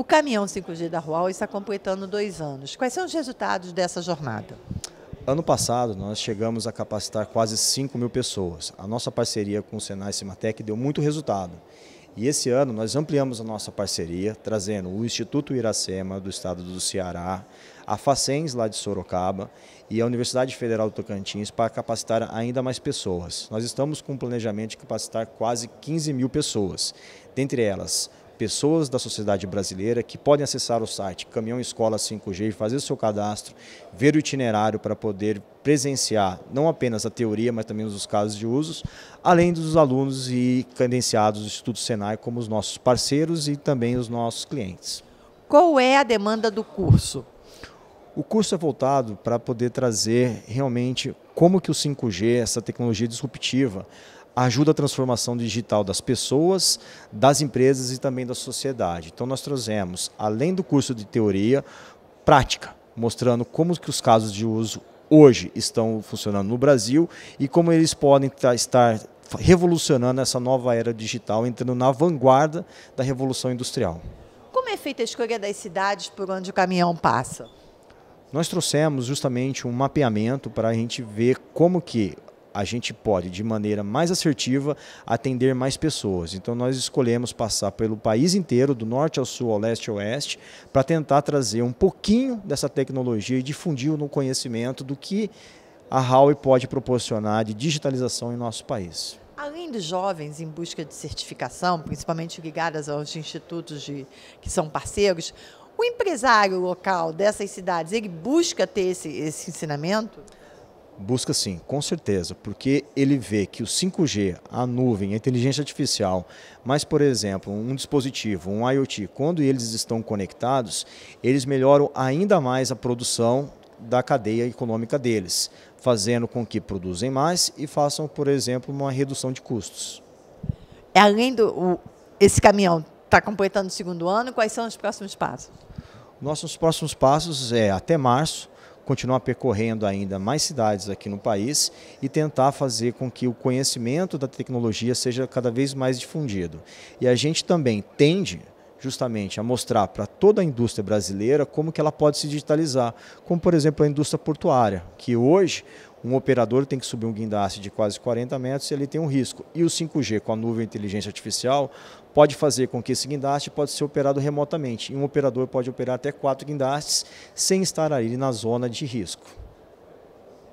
O caminhão 5G da Rual está completando dois anos. Quais são os resultados dessa jornada? Ano passado, nós chegamos a capacitar quase 5 mil pessoas. A nossa parceria com o Senai Cimatec deu muito resultado. E esse ano nós ampliamos a nossa parceria, trazendo o Instituto Iracema, do estado do Ceará, a Facens, lá de Sorocaba, e a Universidade Federal do Tocantins para capacitar ainda mais pessoas. Nós estamos com um planejamento de capacitar quase 15 mil pessoas, dentre elas pessoas da sociedade brasileira que podem acessar o site Caminhão Escola 5G, fazer o seu cadastro, ver o itinerário para poder presenciar não apenas a teoria, mas também os casos de usos, além dos alunos e credenciados do Instituto Senai como os nossos parceiros e também os nossos clientes. Qual é a demanda do curso? O curso é voltado para poder trazer realmente como que o 5G, essa tecnologia disruptiva, ajuda a transformação digital das pessoas, das empresas e também da sociedade. Então nós trouxemos além do curso de teoria, prática, mostrando como que os casos de uso hoje estão funcionando no Brasil e como eles podem estar revolucionando essa nova era digital, entrando na vanguarda da revolução industrial. Como é feita a escolha das cidades por onde o caminhão passa? Nós trouxemos justamente um mapeamento para a gente ver como que a gente pode, de maneira mais assertiva, atender mais pessoas. Então, nós escolhemos passar pelo país inteiro, do norte ao sul, ao leste ao oeste, para tentar trazer um pouquinho dessa tecnologia e difundir no conhecimento do que a Huawei pode proporcionar de digitalização em nosso país. Além dos jovens em busca de certificação, principalmente ligadas aos institutos de, que são parceiros, o empresário local dessas cidades, ele busca ter esse, esse ensinamento? Busca sim, com certeza, porque ele vê que o 5G, a nuvem, a inteligência artificial, mas, por exemplo, um dispositivo, um IoT, quando eles estão conectados, eles melhoram ainda mais a produção da cadeia econômica deles, fazendo com que produzem mais e façam, por exemplo, uma redução de custos. É além do. O, esse caminhão está completando o segundo ano, quais são os próximos passos? Nossos próximos passos é até março continuar percorrendo ainda mais cidades aqui no país e tentar fazer com que o conhecimento da tecnologia seja cada vez mais difundido. E a gente também tende justamente a mostrar para toda a indústria brasileira como que ela pode se digitalizar, como por exemplo a indústria portuária, que hoje um operador tem que subir um guindaste de quase 40 metros e ele tem um risco. E o 5G com a nuvem inteligência artificial pode fazer com que esse guindaste pode ser operado remotamente. E um operador pode operar até quatro guindastes sem estar ali na zona de risco.